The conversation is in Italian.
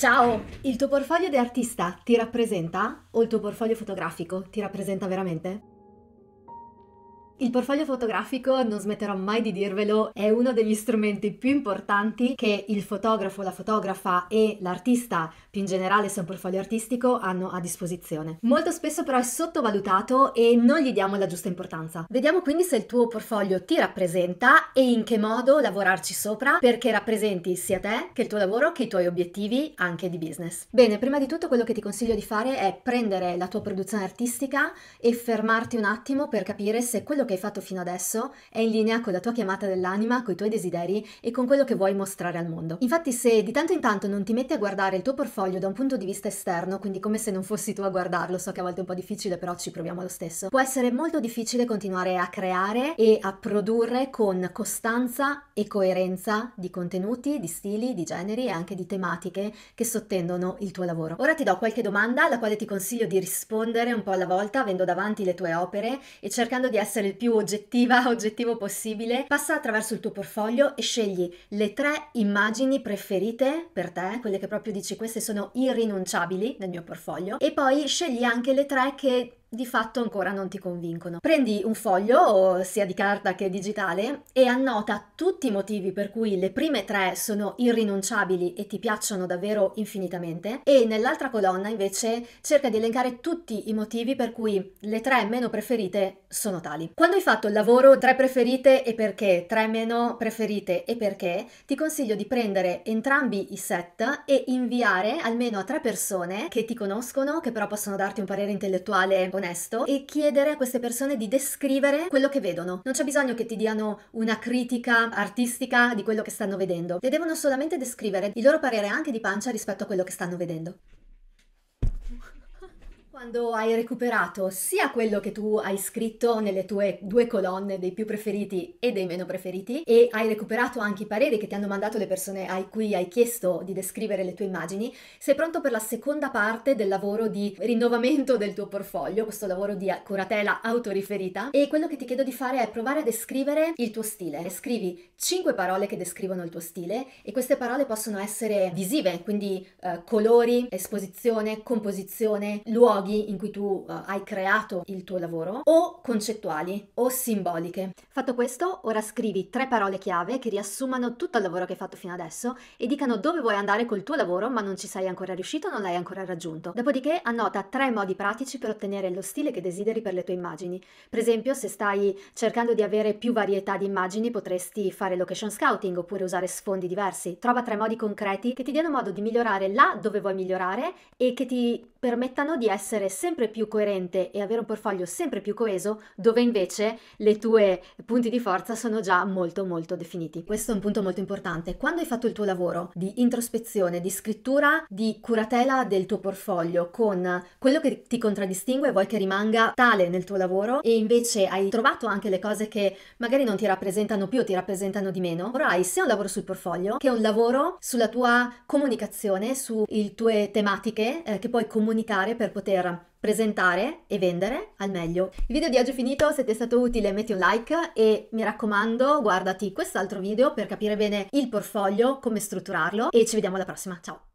Ciao, il tuo portfolio di artista ti rappresenta? O il tuo portfolio fotografico ti rappresenta veramente? Il portfolio fotografico, non smetterò mai di dirvelo, è uno degli strumenti più importanti che il fotografo, la fotografa e l'artista più in generale se un portfolio artistico hanno a disposizione. Molto spesso però è sottovalutato e non gli diamo la giusta importanza. Vediamo quindi se il tuo portfolio ti rappresenta e in che modo lavorarci sopra perché rappresenti sia te che il tuo lavoro che i tuoi obiettivi anche di business. Bene, prima di tutto quello che ti consiglio di fare è prendere la tua produzione artistica e fermarti un attimo per capire se quello che hai fatto fino adesso è in linea con la tua chiamata dell'anima, con i tuoi desideri e con quello che vuoi mostrare al mondo. Infatti se di tanto in tanto non ti metti a guardare il tuo portfolio da un punto di vista esterno, quindi come se non fossi tu a guardarlo, so che a volte è un po' difficile, però ci proviamo lo stesso, può essere molto difficile continuare a creare e a produrre con costanza e coerenza di contenuti, di stili, di generi e anche di tematiche che sottendono il tuo lavoro. Ora ti do qualche domanda alla quale ti consiglio di rispondere un po' alla volta, avendo davanti le tue opere e cercando di essere il più oggettiva, oggettivo possibile, passa attraverso il tuo portfolio e scegli le tre immagini preferite per te, quelle che proprio dici queste sono irrinunciabili nel mio portfolio, e poi scegli anche le tre che di fatto ancora non ti convincono. Prendi un foglio, sia di carta che digitale, e annota tutti i motivi per cui le prime tre sono irrinunciabili e ti piacciono davvero infinitamente, e nell'altra colonna invece cerca di elencare tutti i motivi per cui le tre meno preferite sono tali. Quando hai fatto il lavoro tre preferite e perché, tre meno preferite e perché, ti consiglio di prendere entrambi i set e inviare almeno a tre persone che ti conoscono, che però possono darti un parere intellettuale onesto e chiedere a queste persone di descrivere quello che vedono. Non c'è bisogno che ti diano una critica artistica di quello che stanno vedendo, Le devono solamente descrivere il loro parere anche di pancia rispetto a quello che stanno vedendo quando hai recuperato sia quello che tu hai scritto nelle tue due colonne dei più preferiti e dei meno preferiti e hai recuperato anche i pareri che ti hanno mandato le persone a cui hai chiesto di descrivere le tue immagini, sei pronto per la seconda parte del lavoro di rinnovamento del tuo portfolio, questo lavoro di curatela autoriferita e quello che ti chiedo di fare è provare a descrivere il tuo stile. Scrivi 5 parole che descrivono il tuo stile e queste parole possono essere visive, quindi eh, colori, esposizione, composizione, luoghi luoghi in cui tu uh, hai creato il tuo lavoro o concettuali o simboliche. Fatto questo, ora scrivi tre parole chiave che riassumano tutto il lavoro che hai fatto fino adesso e dicano dove vuoi andare col tuo lavoro ma non ci sei ancora riuscito, non l'hai ancora raggiunto. Dopodiché annota tre modi pratici per ottenere lo stile che desideri per le tue immagini. Per esempio, se stai cercando di avere più varietà di immagini, potresti fare location scouting oppure usare sfondi diversi. Trova tre modi concreti che ti diano modo di migliorare là dove vuoi migliorare e che ti permettano di essere essere sempre più coerente e avere un portfolio sempre più coeso, dove invece le tue punti di forza sono già molto molto definiti. Questo è un punto molto importante. Quando hai fatto il tuo lavoro di introspezione, di scrittura, di curatela del tuo portfolio con quello che ti contraddistingue, vuoi che rimanga tale nel tuo lavoro e invece hai trovato anche le cose che magari non ti rappresentano più o ti rappresentano di meno, ora hai sia un lavoro sul portfolio che un lavoro sulla tua comunicazione, sulle tue tematiche eh, che puoi comunicare per poter presentare e vendere al meglio. Il video di oggi è finito, se ti è stato utile metti un like e mi raccomando guardati quest'altro video per capire bene il portfolio, come strutturarlo e ci vediamo alla prossima, ciao!